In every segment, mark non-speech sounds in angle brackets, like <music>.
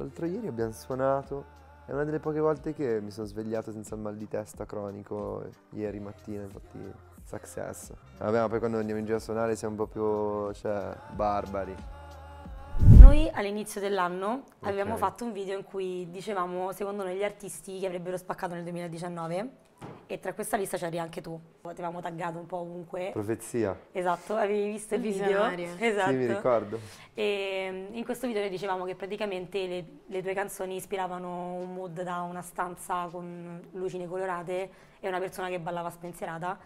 L'altro ieri abbiamo suonato, è una delle poche volte che mi sono svegliato senza mal di testa cronico, ieri mattina infatti success. Vabbè ma poi quando andiamo in giro a suonare siamo un po' più, cioè, barbari. Noi all'inizio dell'anno okay. avevamo fatto un video in cui dicevamo secondo noi gli artisti che avrebbero spaccato nel 2019 e tra questa lista c'eri anche tu. avevamo taggato un po' ovunque. Profezia. Esatto, avevi visto il video. Visionaria. video? Esatto. Sì, mi ricordo. E ehm, in questo video noi dicevamo che praticamente le, le tue canzoni ispiravano un mood da una stanza con lucine colorate e una persona che ballava spensierata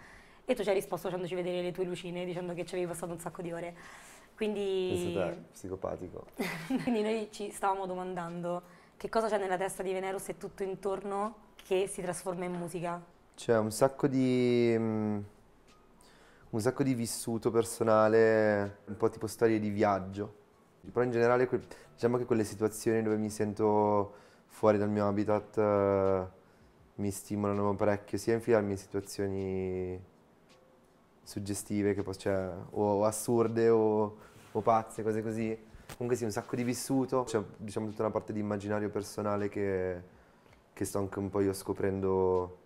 e tu ci hai risposto facendoci vedere le tue lucine dicendo che ci avevi passato un sacco di ore. Quindi... Questo è psicopatico. <laughs> quindi noi ci stavamo domandando che cosa c'è nella testa di Venerus e tutto intorno che si trasforma in musica. C'è cioè, un sacco di... Mm, un sacco di vissuto personale, un po' tipo storie di viaggio. Però in generale, diciamo che quelle situazioni dove mi sento fuori dal mio habitat eh, mi stimolano parecchio, sia infilarmi in situazioni suggestive che poi c'è, cioè, o, o assurde o, o pazze, cose così. Comunque sì, un sacco di vissuto, c'è diciamo tutta una parte di immaginario personale che, che sto anche un po' io scoprendo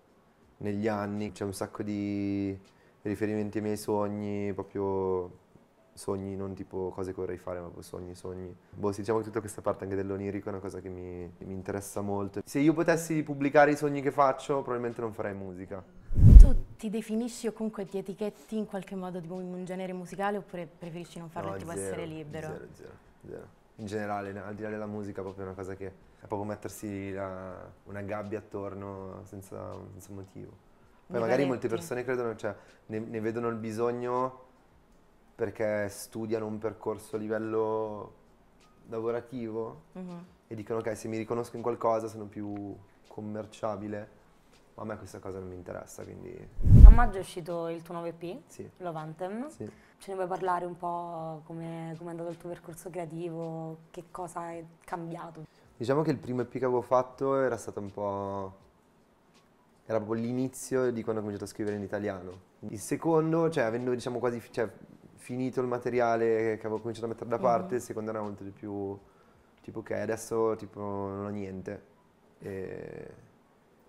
negli anni, c'è un sacco di riferimenti ai miei sogni, proprio sogni, non tipo cose che vorrei fare, ma proprio sogni, sogni. Boh, sì, diciamo che tutta questa parte anche dell'onirico è una cosa che mi, mi, interessa molto. Se io potessi pubblicare i sogni che faccio, probabilmente non farei musica. Tu ti definisci o comunque ti etichetti in qualche modo tipo in un genere musicale oppure preferisci non farlo no, e tipo zero, essere libero? Zero, zero, zero. In generale, al di là della musica, proprio è una cosa che è ecco. proprio mettersi la, una gabbia attorno senza, senza motivo. Poi magari molte persone credono, cioè, ne, ne vedono il bisogno perché studiano un percorso a livello lavorativo uh-huh. e dicono ok se mi riconosco in qualcosa sono più commerciabile ma a me questa cosa non mi interessa quindi a maggio è uscito il tuo 9P sì. Lovantem sì. ce ne vuoi parlare un po' come è andato il tuo percorso creativo che cosa è cambiato Diciamo che il primo EP che avevo fatto era stato un po'... Era proprio l'inizio di quando ho cominciato a scrivere in italiano. Il secondo, cioè avendo diciamo quasi cioè, finito il materiale che avevo cominciato a mettere da mhm. parte, mm-hmm. il secondo era molto di più tipo ok, adesso tipo non ho niente. E...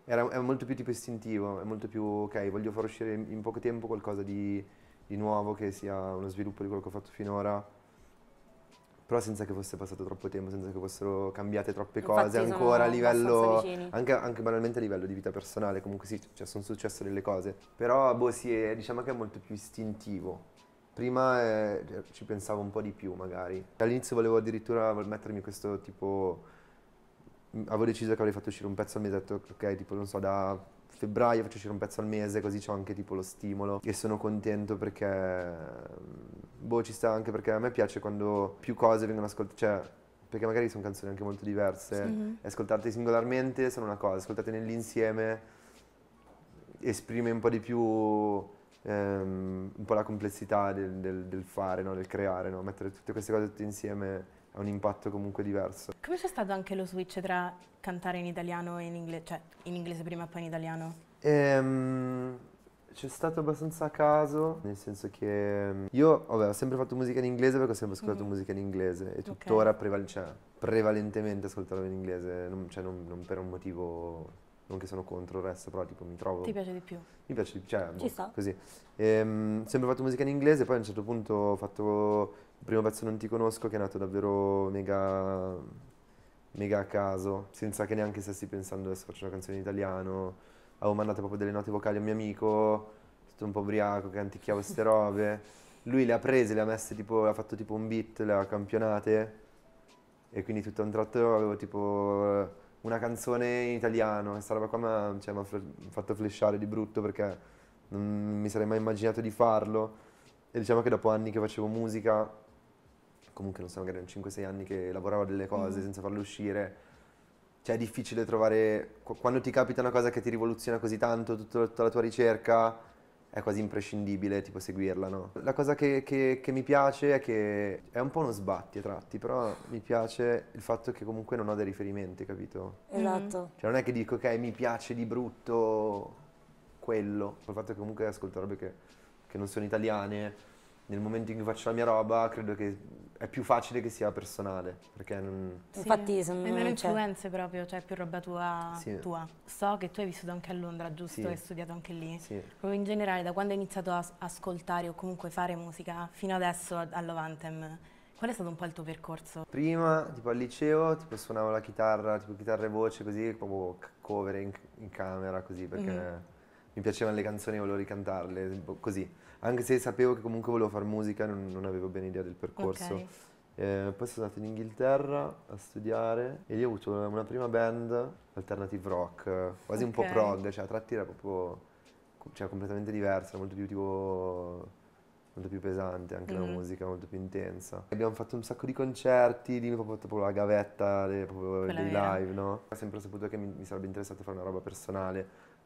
Era, è molto più tipo istintivo, è molto più ok, voglio far uscire in poco tempo qualcosa di, di nuovo che sia uno sviluppo di quello che ho fatto finora però senza che fosse passato troppo tempo, senza che fossero cambiate troppe Infatti cose ancora a livello, anche, anche, banalmente a livello di vita personale, comunque sì, cioè, sono successe delle cose, però boh sì, è, diciamo che è molto più istintivo. Prima eh, eh ci pensavo un po' di più magari. All'inizio volevo addirittura mettermi questo tipo avevo deciso che avrei fatto uscire un pezzo e mi ho detto ok tipo non so da febbraio faccio uscire un pezzo al mese, così ho anche tipo lo stimolo e sono contento perché mm, boh, ci sta anche perché a me piace quando più cose vengono ascoltate, cioè perché magari sono canzoni anche molto diverse sì. Mhm. ascoltate singolarmente sono una cosa, ascoltate nell'insieme esprime un po' di più ehm, un po' la complessità del, del, del fare, no? del creare, no? mettere tutte queste cose tutte insieme ha un impatto comunque diverso. Come c'è stato anche lo switch tra cantare in italiano e in inglese, cioè in inglese prima e poi in italiano? Ehm, c'è stato abbastanza a caso, nel senso che ehm, io vabbè, ho sempre fatto musica in inglese perché ho sempre ascoltato mm-hmm. musica in inglese e tuttora okay. preval- cioè, prevalentemente ascoltavo in inglese, non, cioè, non, non per un motivo non che sono contro il resto, però tipo mi trovo... Ti piace di più? Mi piace di più, cioè, Ci boh, così. Ehm, sempre fatto musica in inglese, poi a un certo punto ho fatto il primo pezzo Non ti conosco che è nato davvero mega, mega a caso, senza che neanche stessi pensando adesso faccio una canzone in italiano. Avevo mandato proprio delle note vocali a mio amico, tutto un po' ubriaco, che anticchiava queste robe. Lui le ha prese, le ha messe tipo, ha fatto tipo un beat, le ha campionate. E quindi tutto a un tratto avevo tipo una canzone in italiano. Questa roba qua mi ha cioè, fatto flashare di brutto perché non mi sarei mai immaginato di farlo. E diciamo che dopo anni che facevo musica comunque non so, magari erano 5-6 anni che lavorava delle cose mm-hmm. senza farle uscire. Cioè è difficile trovare, quando ti capita una cosa che ti rivoluziona così tanto, tutta, tutta la tua ricerca, è quasi imprescindibile tipo seguirla, no? La cosa che, che, che mi piace è che è un po' uno sbatti a tratti, però mi piace il fatto che comunque non ho dei riferimenti, capito? Esatto. Mhm. Cioè non è che dico ok mi piace di brutto quello, il fatto è che comunque ascolto robe che, che non sono italiane, nel momento in cui faccio la mia roba, credo che è più facile che sia personale, perché non... Sì, Infatti, sono... Hai meno influenze proprio, cioè più roba tua, sì. tua, So che tu hai vissuto anche a Londra, giusto? Sì. Hai studiato anche lì. Sì. Proprio in generale, da quando hai iniziato a ascoltare o comunque fare musica fino adesso all'Ovantem, qual è stato un po' il tuo percorso? Prima, tipo al liceo, tipo suonavo la chitarra, tipo chitarra e voce, così, proprio cover in, in camera, così, perché mm -hmm. mi piacevano le canzoni e volevo ricantarle, così anche se sapevo che comunque volevo fare musica, non, non avevo ben idea del percorso. Okay. Eh, poi sono andato in Inghilterra a studiare e lì ho avuto una, una prima band, alternative rock, quasi okay. un po' prog, cioè a tratti era proprio cioè, completamente diversa, molto più tipo molto più pesante anche mm la mm-hmm. musica, molto più intensa. Abbiamo fatto un sacco di concerti, lì proprio, proprio la gavetta dei, proprio dei live, no? Ho sempre saputo che mi, mi sarebbe interessato fare una roba personale,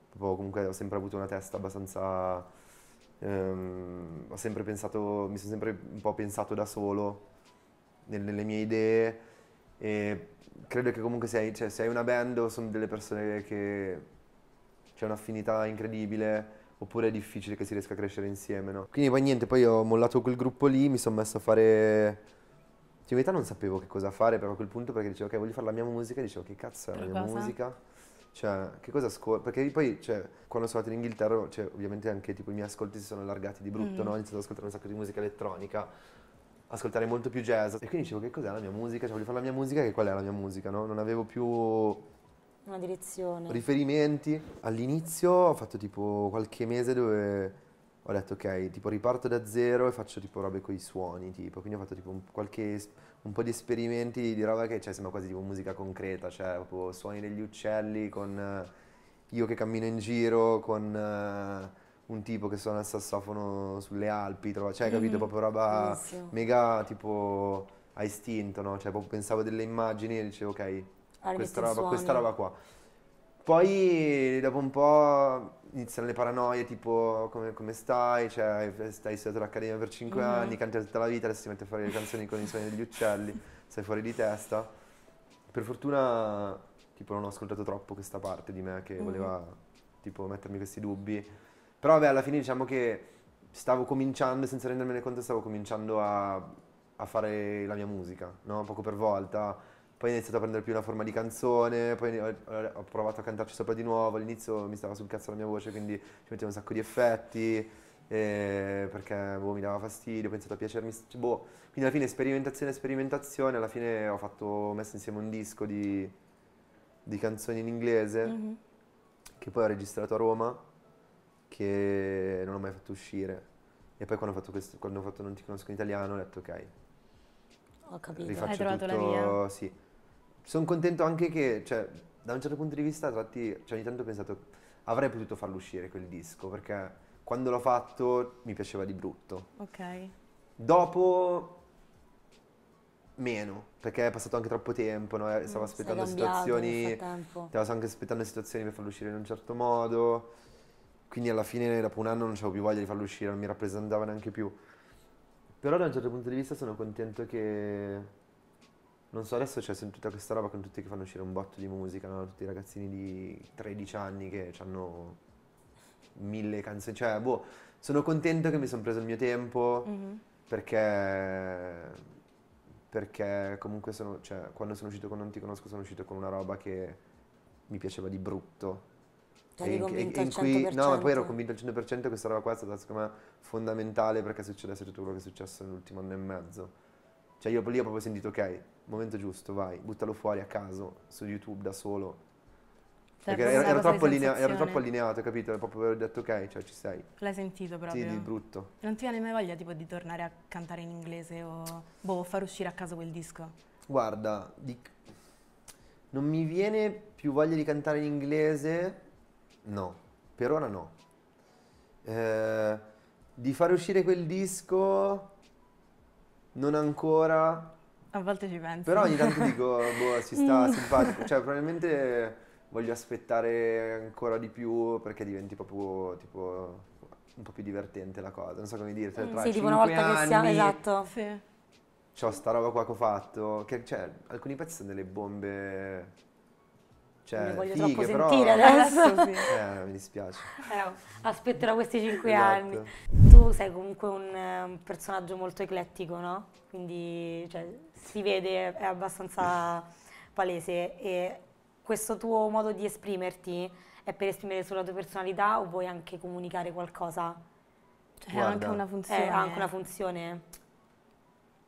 proprio, comunque ho sempre avuto una testa abbastanza ehm, ho sempre pensato, mi sono sempre un po' pensato da solo nelle, nelle mie idee e credo che comunque se hai, cioè, se hai una band o sono delle persone che c'è un'affinità incredibile oppure è difficile che si riesca a crescere insieme, no? Quindi poi niente, poi ho mollato quel gruppo lì, mi sono messo a fare... Cioè, in realtà non sapevo che cosa fare però a quel punto perché dicevo ok voglio fare la mia musica e dicevo che cazzo è la mia cosa? musica cioè, che cosa ascolti? Perché poi, cioè, quando sono andato in Inghilterra, cioè, ovviamente anche tipo, i miei ascolti si sono allargati di brutto, mm. no? Ho iniziato ad ascoltare un sacco di musica elettronica, ascoltare molto più jazz. E quindi dicevo, che cos'è la mia musica? Cioè, voglio fare la mia musica, che qual è la mia musica, no? Non avevo più... Una direzione. Riferimenti. All'inizio ho fatto tipo qualche mese dove ho detto ok, tipo riparto da zero e faccio tipo robe con i suoni, tipo, quindi ho fatto tipo un, qualche, un po' di esperimenti di roba che cioè, sembra quasi tipo musica concreta, cioè proprio suoni degli uccelli con uh, io che cammino in giro, con uh, un tipo che suona il sassofono sulle Alpi, trova, cioè mm-hmm. capito, proprio roba Bellissimo. mega tipo a istinto, no? Cioè proprio pensavo delle immagini e dicevo ok, questa roba, questa roba qua. Poi dopo un po' iniziano le paranoie, tipo come, come stai, cioè stai studiato all'accademia per 5 mm-hmm. anni, canti tutta la vita, adesso ti metti a fare le canzoni con i suoni degli uccelli, sei fuori di testa. Per fortuna tipo non ho ascoltato troppo questa parte di me che mm-hmm. voleva tipo mettermi questi dubbi. Però vabbè, alla fine diciamo che stavo cominciando, senza rendermene conto, stavo cominciando a, a fare la mia musica, no? Poco per volta poi ho iniziato a prendere più una forma di canzone, poi eh, ho, provato a cantarci sopra di nuovo, all'inizio mi stava sul cazzo la mia voce, quindi ci mettevo un sacco di effetti, eh, perché boh, mi dava fastidio, ho pensato a piacermi, cioè, boh. Quindi alla fine sperimentazione, sperimentazione, alla fine ho, fatto, ho messo insieme un disco di, di canzoni in inglese, mm-hmm. che poi ho registrato a Roma, che non ho mai fatto uscire. E poi quando ho fatto, questo, quando ho fatto Non ti conosco in italiano ho detto ok. Ho capito, Rifaccio hai trovato tutto, la via. Sì, sono contento anche che, cioè, da un certo punto di vista, tratti, cioè, ogni tanto ho pensato, avrei potuto farlo uscire quel disco, perché quando l'ho fatto mi piaceva di brutto. Ok. Dopo meno, perché è passato anche troppo tempo, no? Eh, mm, stavo aspettando situazioni, stavo anche aspettando situazioni per farlo uscire in un certo modo, quindi alla fine dopo un anno non avevo più voglia di farlo uscire, non mi rappresentava neanche più. Però da un certo punto di vista sono contento che non so, adesso c'è tutta questa roba con tutti che fanno uscire un botto di musica, no? tutti i ragazzini di 13 anni che hanno mille canzoni, cioè, boh, sono contento che mi sono preso il mio tempo mm-hmm. perché, perché comunque sono, cioè, quando sono uscito con Non Ti Conosco sono uscito con una roba che mi piaceva di brutto. e, in, e in cui, no, ma poi ero convinto al 100% che questa roba qua è stata secondo me fondamentale perché è tutto quello che è successo nell'ultimo anno e mezzo cioè io lì ho proprio sentito, ok, momento giusto, vai, buttalo fuori a caso, su YouTube da solo. Cioè, era, era, troppo allinea- era, troppo allineato, capito? Era proprio detto ok, cioè ci sei. L'hai sentito proprio? Sì, di brutto. Non ti viene mai voglia tipo di tornare a cantare in inglese o boh, far uscire a caso quel disco? Guarda, di... non mi viene più voglia di cantare in inglese, no, per ora no. Eh, di far uscire quel disco non ancora. A volte ci penso. Però ogni tanto dico, <laughs> boh, si sta mm. simpatico. Cioè, <laughs> probabilmente voglio aspettare ancora di più perché diventi proprio tipo un po' più divertente la cosa. Non so come dire. Cioè, mm, tra sì, tipo una volta anni, che siamo, esatto. Sì. C'ho sta roba qua che ho fatto. Che, cioè, alcuni pezzi sono delle bombe cioè, mi voglio fighe, troppo sentire adesso. <laughs> Sì. <laughs> Eh, mi dispiace. Eh, oh, aspetterò questi cinque esatto. anni. Tu sei comunque un, eh, un, personaggio molto eclettico, no? Quindi cioè, si vede, è abbastanza palese. E questo tuo modo di esprimerti è per esprimere solo la tua personalità o vuoi anche comunicare qualcosa? Cioè, ha anche una funzione. Eh, ha anche una funzione.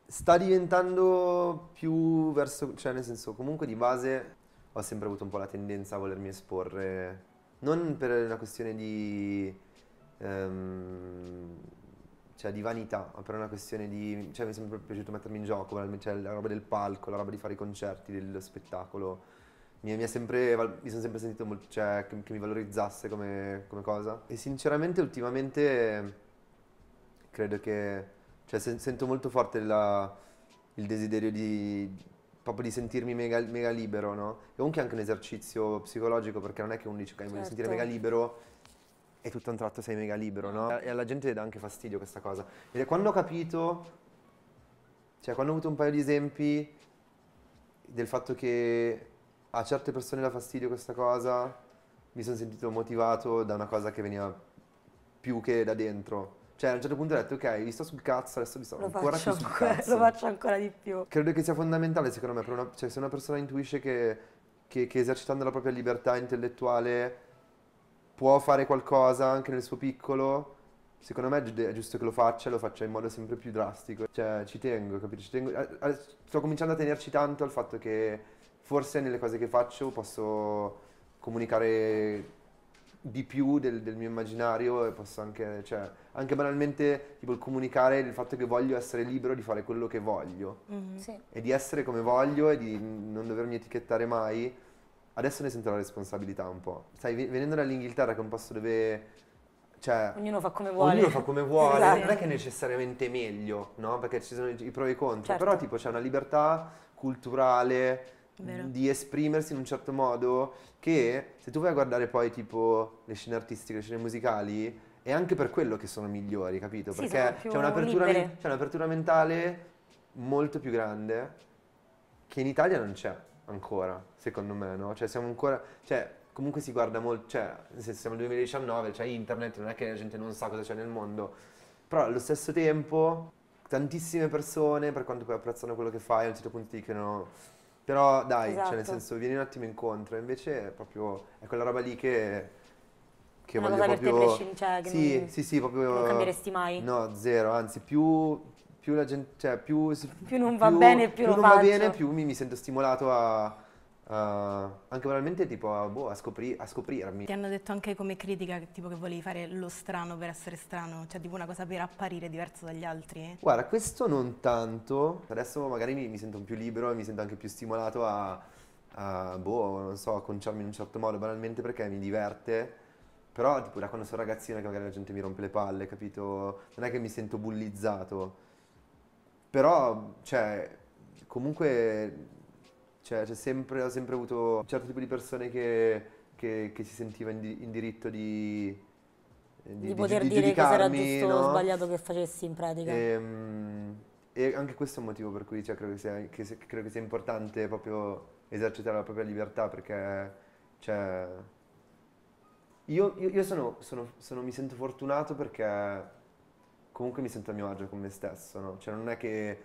Sta diventando più verso, cioè nel senso comunque di base ho sempre avuto un po' la tendenza a volermi esporre, non per una questione di, um, cioè di vanità, ma per una questione di, cioè mi è sempre piaciuto mettermi in gioco, cioè la roba del palco, la roba di fare i concerti, dello spettacolo, mi, mi, sempre, mi sono sempre sentito molto, cioè, che, che, mi valorizzasse come, come cosa. E sinceramente ultimamente credo che, cioè sento molto forte la, il desiderio di proprio di sentirmi mega, mega libero, no? E comunque è anche un esercizio psicologico perché non è che uno dice ok, certo. voglio sentire mega libero e tutto a un tratto sei mega libero, no? E alla gente dà anche fastidio questa cosa. E quando ho capito, cioè quando ho avuto un paio di esempi del fatto che a certe persone dà fastidio questa cosa, mi sono sentito motivato da una cosa che veniva più che da dentro cioè, a un certo punto ho detto, ok, vi sto sul cazzo, adesso vi sto lo ancora più sul cazzo. <laughs> Lo faccio ancora di più. Credo che sia fondamentale, secondo me, per una, cioè, se una persona intuisce che, che, che esercitando la propria libertà intellettuale può fare qualcosa anche nel suo piccolo, secondo me è giusto che lo faccia e lo faccia in modo sempre più drastico. Cioè, ci tengo, capito? Ci tengo. Sto cominciando a tenerci tanto al fatto che forse nelle cose che faccio posso comunicare di più del, del mio immaginario e posso anche, cioè, anche banalmente tipo il comunicare il fatto che voglio essere libero di fare quello che voglio mm-hmm. sì. e di essere come voglio e di non dovermi etichettare mai, adesso ne sento la responsabilità un po'. Sai, venendo dall'Inghilterra che è un posto dove... Cioè, ognuno fa come vuole. Ognuno fa come vuole, <laughs> esatto. non è che è necessariamente meglio, no? Perché ci sono i pro e i contro, certo. però tipo c'è una libertà culturale, Vero. di esprimersi in un certo modo che se tu vai a guardare poi tipo le scene artistiche, le scene musicali, è anche per quello che sono migliori, capito? Sì, Perché c'è un'apertura, men- c'è un'apertura mentale molto più grande che in Italia non c'è ancora, secondo me, no? Cioè siamo ancora... Cioè, comunque si guarda molto... Cioè, nel senso, siamo nel 2019, c'è cioè internet, non è che la gente non sa cosa c'è nel mondo. Però allo stesso tempo, tantissime persone, per quanto poi apprezzano quello che fai, a un certo punto ti dicono... Però dai, esatto. cioè nel esatto. senso, vieni un attimo incontro. Invece è proprio... È quella roba lì che che una voglio cosa proprio... Te cioè, che sì, non, sì, sì, proprio... Non cambieresti mai? No, zero, anzi più, più la gente... Cioè, più, <laughs> più non va più, bene, più, più non faccio. va bene, più mi, mi sento stimolato a... Uh, anche veramente tipo a, boh, a, scopri- a, scoprirmi. Ti hanno detto anche come critica che, tipo, che volevi fare lo strano per essere strano, cioè tipo una cosa per apparire diverso dagli altri? Guarda, questo non tanto, adesso magari mi, mi sento più libero e mi sento anche più stimolato a, a boh, non so, a conciarmi in un certo modo banalmente perché mi diverte però tipo da quando sono ragazzina che magari la gente mi rompe le palle, capito? Non è che mi sento bullizzato. Però, cioè, comunque cioè, sempre, ho sempre avuto un certo tipo di persone che, che, che si sentiva in, di, in diritto di, di, di poter di, dire cosa era giusto o no? sbagliato che facessi in pratica. E, ehm, e, anche questo è un motivo per cui cioè, credo, che sia, che, credo, che sia, importante proprio esercitare la propria libertà perché cioè, io, io, io sono, sono, sono, mi sento fortunato perché comunque mi sento a mio agio con me stesso, no? Cioè non è che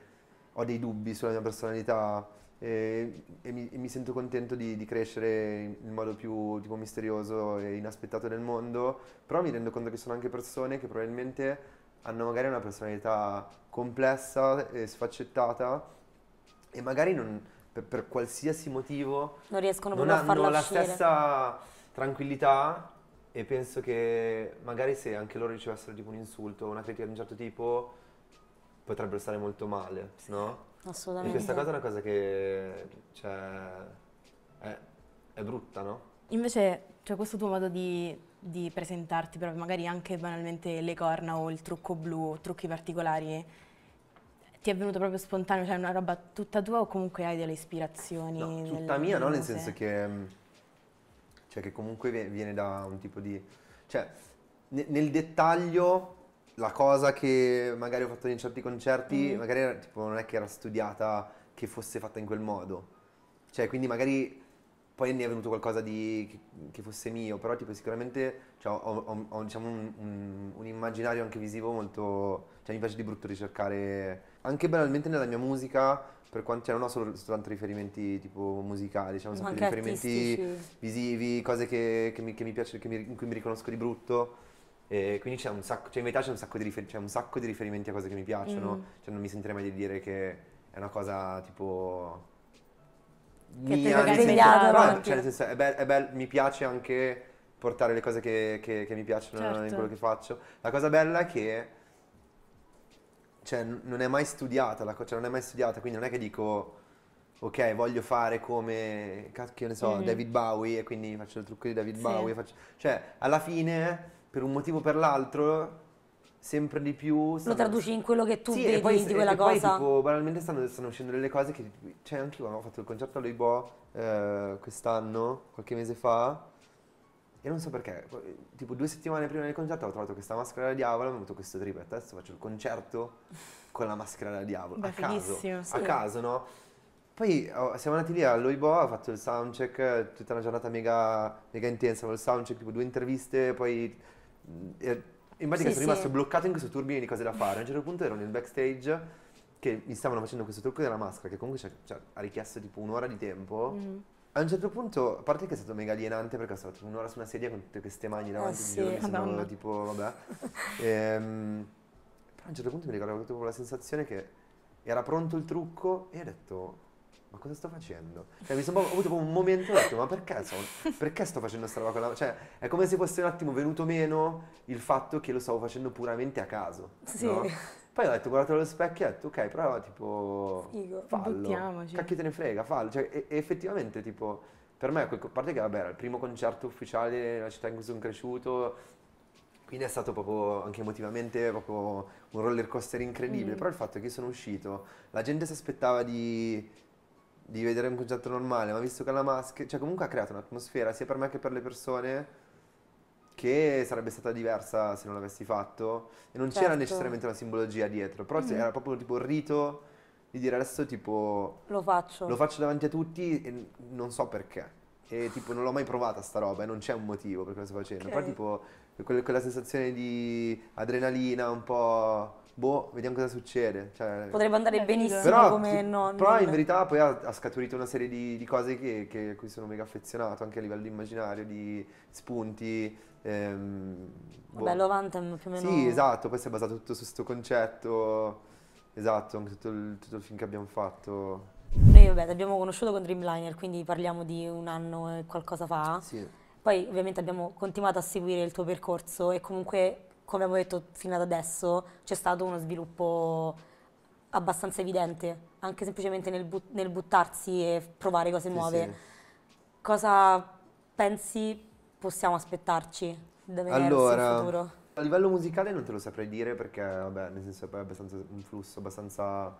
ho dei dubbi sulla mia personalità e, e, mi, e mi, sento contento di, di, crescere in modo più tipo, misterioso e inaspettato del mondo, però mi rendo conto che sono anche persone che probabilmente hanno magari una personalità complessa e sfaccettata e magari non, per, per, qualsiasi motivo non riescono non a farla hanno la uscire. stessa tranquillità e penso che magari se anche loro ricevessero tipo un insulto o una critica di un certo tipo potrebbero stare molto male, no? Assolutamente. E questa cosa è una cosa che cioè, è, è brutta, no? Invece, cioè, questo tuo modo di, di presentarti, proprio magari anche banalmente le corna o il trucco blu, trucchi particolari, ti è venuto proprio spontaneo? Cioè, è una roba tutta tua o comunque hai delle ispirazioni? No, tutta mia, no? Nel senso che cioè che comunque viene da un tipo di... Cioè, nel dettaglio la cosa che magari ho fatto in certi concerti, mm. magari era, tipo, non è che era studiata che fosse fatta in quel modo. Cioè, quindi magari poi ne è venuto qualcosa di, che, che, fosse mio, però tipo sicuramente cioè, ho, ho, ho diciamo un, un, un, immaginario anche visivo molto... Cioè, mi piace di brutto ricercare, anche banalmente nella mia musica, per quanto cioè, non ho solo, soltanto riferimenti tipo musicali, c'è cioè, riferimenti visivi, cose che, che, mi, che mi piace, che mi, in cui mi riconosco di brutto. E quindi c'è un sacco, cioè in metà c'è un sacco di, rifer- un sacco di riferimenti a cose che mi piacciono, mm. cioè non mi sentirei mai di dire che è una cosa tipo che mia, te senso, no, cioè nel senso è bello, bel, mi piace anche portare le cose che, che, che mi piacciono certo. in quello che faccio. La cosa bella è che cioè, non è mai studiata la cosa, cioè, non è mai studiata, quindi non è che dico ok, voglio fare come, cacchio ne so, mm-hmm. David Bowie e quindi faccio il trucco di David sì. Bowie. Faccio... Cioè, alla fine, per un motivo o per l'altro, sempre di più... Stanno... Lo traduci in quello che tu sì, vedi e poi, di quella e cosa. Poi, tipo, banalmente stanno, stanno, uscendo delle cose che... Cioè, anche io avevo fatto il concerto a Loibo eh, quest'anno, qualche mese fa, e non so perché, tipo due settimane prima del concerto ho trovato questa maschera da diavolo, mi ho avuto questo trip, adesso faccio il concerto <laughs> con la maschera da diavolo, Beh, a caso, sì. a caso, no? Poi oh, siamo andati lì a Loibo, ho fatto il soundcheck, tutta una giornata mega, mega intensa, con il soundcheck, tipo due interviste, poi... Eh, in pratica sì, sono rimasto bloccato in questo turbine di cose da fare, a un certo punto ero nel backstage che mi stavano facendo questo trucco della maschera, che comunque cioè, ha richiesto tipo un'ora di tempo... Mm a un certo punto, a parte che è stato mega alienante perché ho stato un'ora su una sedia con tutte queste mani eh, davanti, ah, sì, mi sembravo tipo, vabbè. <laughs> ehm, però a un certo punto mi ricordo che ho proprio la sensazione che era pronto il trucco e ho detto, ma cosa sto facendo? Cioè, mi sono ho avuto un momento e ho detto, ma perché, so, perché sto facendo questa roba con la... Cioè, è come se fosse un attimo venuto meno il fatto che lo stavo facendo puramente a caso, sì. no? Poi ho detto, guardate allo specchio e ho detto, ok, però tipo, Figo, fallo. Buttiamoci. Cacchio te ne frega, fallo. Cioè, e, e effettivamente, tipo, per me, a parte che, vabbè, era il primo concerto ufficiale della città in cui sono cresciuto, quindi è stato proprio, anche emotivamente, proprio un roller coaster incredibile. Mm. Però il fatto è che sono uscito, la gente si aspettava di di vedere un concerto normale, ma visto che la maschera, cioè comunque ha creato un'atmosfera sia per me che per le persone che sarebbe stata diversa se non l'avessi fatto e non certo. c'era necessariamente una simbologia dietro, però mm-hmm. era mm. proprio tipo il rito di dire adesso tipo lo faccio. Lo faccio davanti a tutti e non so perché. E tipo non l'ho mai provata sta roba e non c'è un motivo per cosa sto facendo. Okay. Però tipo quella sensazione di adrenalina un po' boh, vediamo cosa succede. Cioè, Potrebbe andare benissimo però, come non. Però in verità poi ha, ha scaturito una serie di, di cose che, che, a cui sono mega affezionato, anche a livello immaginario, di spunti. Ehm, boh. Bello Vantem più o meno. Sì, esatto, poi si è basato tutto su questo concetto. Esatto, anche tutto il, tutto il film che abbiamo fatto. Noi vabbè, ti abbiamo conosciuto con Dreamliner, quindi parliamo di un anno e qualcosa fa. Sì. Poi ovviamente abbiamo continuato a seguire il tuo percorso e comunque come avevo detto fino ad adesso, c'è stato uno sviluppo abbastanza evidente, anche semplicemente nel, but nel buttarsi e provare cose nuove. Sì, Cosa pensi possiamo aspettarci da vedere allora, in futuro? A livello musicale non te lo saprei dire perché, vabbè, nel senso è abbastanza un flusso abbastanza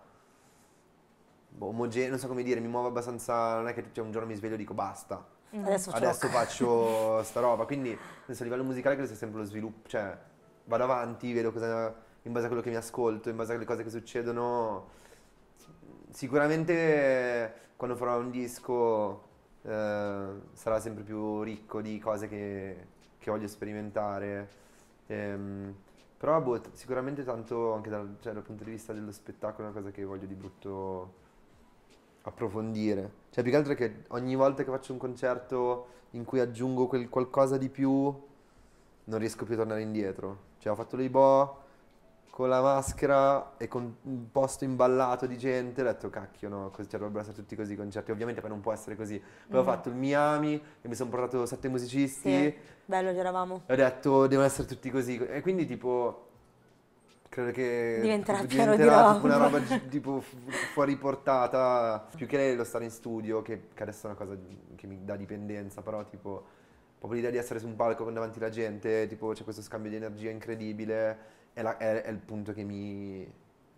boh, omogeneo, non so come dire, mi muovo abbastanza, non è che cioè, un giorno mi sveglio e dico basta. Mm. Adesso, adesso faccio <laughs> sta roba, quindi nel senso, a livello musicale credo sia sempre lo sviluppo, cioè vado avanti, vedo cosa, in base a quello che mi ascolto, in base alle cose che succedono. Sicuramente quando farò un disco eh, sarà sempre più ricco di cose che, che voglio sperimentare. Ehm, però boh, sicuramente tanto anche dal, cioè, dal punto di vista dello spettacolo è una cosa che voglio di brutto approfondire. Cioè, più che altro è che ogni volta che faccio un concerto in cui aggiungo quel qualcosa di più, non riesco più a tornare indietro. Cioè ho fatto l'Ibo con la maschera e con un posto imballato di gente, ho detto cacchio no, così, cioè, dovrebbero essere tutti così i concerti, ovviamente poi non può essere così. Poi mm-hmm. ho mm. fatto il Miami e mi sono portato sette musicisti. Sì, bello, c'eravamo. E ho detto devono essere tutti così. E quindi tipo credo che diventerà, tipo, diventerà tipo una roba <laughs> tipo fuori portata più che lo stare in studio che, che adesso è una cosa che mi dà dipendenza però tipo proprio l'idea di essere su un palco con davanti alla gente, tipo c'è questo scambio di energia incredibile, è, la, è, è il punto che mi,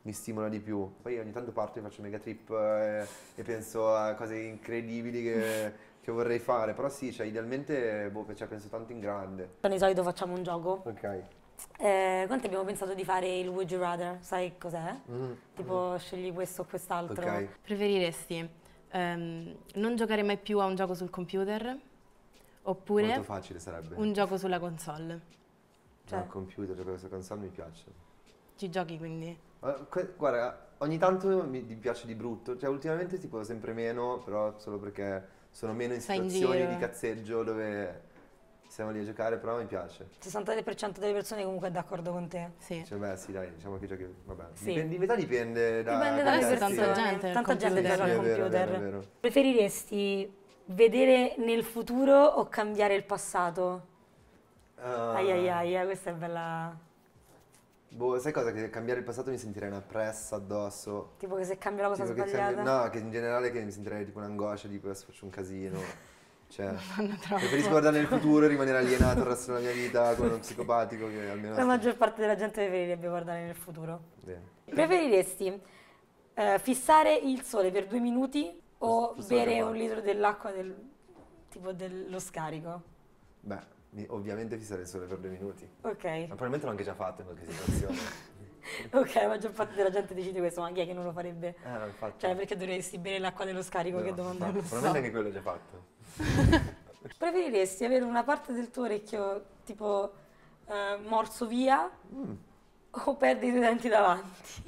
mi, stimola di più. Poi ogni tanto parto e faccio mega trip e, eh, e penso a cose incredibili che, che, vorrei fare, però sì, cioè, idealmente boh, cioè, penso tanto in grande. Di solito facciamo un gioco. Ok. Eh, quanti abbiamo pensato di fare il Would You Rather? Sai cos'è? Mm. Tipo mm. scegli questo o quest'altro. Okay. Preferiresti um, non giocare mai più a un gioco sul computer? Oppure Molto facile sarebbe. un gioco sulla console. Cioè, al computer, giocare sulla console mi piace. Ci giochi quindi? Eh, guarda, ogni tanto mi piace di brutto, cioè ultimamente tipo sempre meno, però solo perché sono meno in Stai situazioni in di cazzeggio dove siamo lì a giocare, però mi piace. Il 63% delle persone comunque è d'accordo con te. Sì. Cioè, beh, sì, dai, diciamo che giochi. Vabbè. Sì. Dipende, in metà dipende da. Dipende da tanta gente. Tanta gente sì, al computer. Vero, vero, vero. Preferiresti vedere nel futuro o cambiare il passato? Uh, ai ai ai, eh, questa è bella. Boh, sai cosa? Che cambiare il passato mi sentirei una pressa addosso. Tipo che se cambia la cosa tipo sbagliata? Cambia... No, che in generale che mi sentirei tipo un'angoscia, tipo adesso faccio un casino. Cioè, <laughs> preferisco guardare nel futuro e rimanere alienato il resto della mia vita con uno psicopatico che almeno... La maggior parte della gente preferirebbe guardare nel futuro. Yeah. Preferiresti eh, fissare il sole per due minuti o bere un litro dell'acqua del, tipo dello scarico? Beh, mi, ovviamente fissare sarei solo per due minuti. Ok. Ma probabilmente l'ho anche già fatto in qualche situazione. <laughs> ok, la maggior parte della gente decide questo, ma chi è che non lo farebbe? Eh, infatti. Cioè, perché dovresti bere l'acqua dello scarico? No, che domanda no, Probabilmente so. anche quello l'ho già fatto. <laughs> Preferiresti avere una parte del tuo orecchio tipo eh, morso via mm. o perdi i tuoi denti davanti?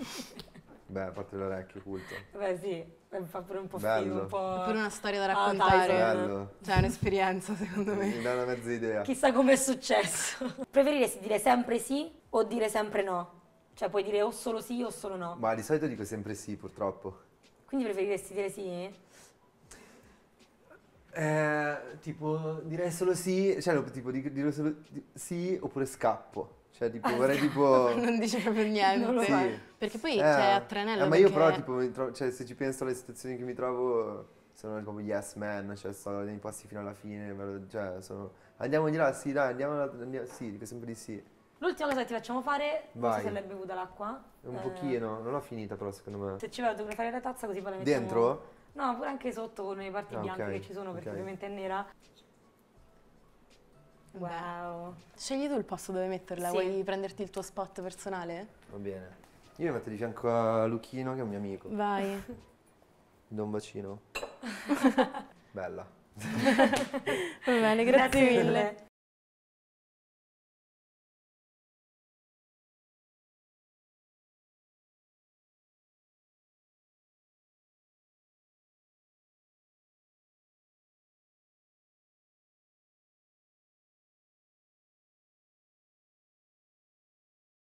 Beh, a parte l'orecchio, culto. Beh, sì. Eh, fa pure un po' bello. figo, po'... È pure una storia da ah, raccontare. Cioè, è un'esperienza, secondo me. Mi dà una mezza idea. Chissà com'è successo. <laughs> Preferiresti dire sempre sì o dire sempre no? Cioè, puoi dire o solo sì o solo no? Ma di solito dico sempre sì, purtroppo. Quindi preferiresti dire sì? Eh, tipo, direi solo sì, cioè, tipo, dire solo sì oppure scappo. Cioè, tipo, ah, vorrei tipo... <laughs> non dice proprio niente. Non sì. Perché poi eh, c'è a tranello eh, Ma io perché... però, tipo, trovo, cioè, se ci penso alle situazioni che mi trovo, sono tipo yes man, cioè, sto nei posti fino alla fine, cioè, sono... Andiamo di là, sì, dai, andiamo, andiamo sì, dico sempre di sì. L'ultima cosa che ti facciamo fare, Vai. non so se l'hai bevuta l'acqua. Un eh. pochino, non l'ho finita però, secondo me. Se ci vai, devo fare la tazza così poi la mettiamo... Dentro? No, pure anche sotto con le parti ah, bianche okay. che ci sono, perché okay. ovviamente è nera. Wow. Scegli tu il posto dove metterla, sì. vuoi prenderti il tuo spot personale? Va bene. Io mi metto di fianco a Luchino che è un mio amico. Vai. <laughs> Do un bacino. <laughs> Bella. Va bene, <laughs> grazie, grazie mille.